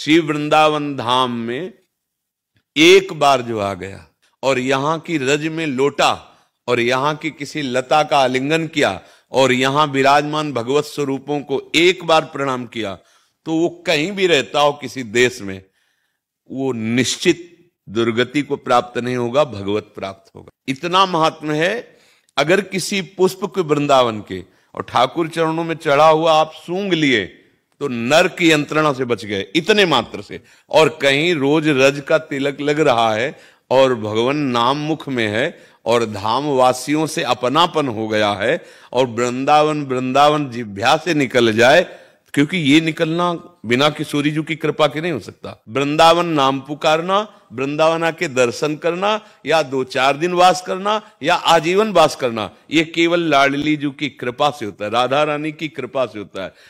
शिव वृंदावन धाम में एक बार जो आ गया और यहां की रज में लोटा और यहां की किसी लता का आलिंगन किया और यहां विराजमान भगवत स्वरूपों को एक बार प्रणाम किया तो वो कहीं भी रहता हो किसी देश में वो निश्चित दुर्गति को प्राप्त नहीं होगा भगवत प्राप्त होगा इतना महात्म है अगर किसी पुष्प के वृंदावन के और ठाकुर चरणों में चढ़ा हुआ आप सूंग लिए तो नर की यंत्रणा से बच गए इतने मात्र से और कहीं रोज रज का तिलक लग रहा है और भगवान नाम मुख में है और धाम वासियों से अपनापन हो गया है और वृंदावन वृंदावन जिभ्या से निकल जाए क्योंकि ये निकलना बिना किशोरी जी की कृपा के नहीं हो सकता वृंदावन नाम पुकारना वृंदावना के दर्शन करना या दो चार दिन वास करना या आजीवन वास करना ये केवल लाडली जी की कृपा से होता है राधा रानी की कृपा से होता है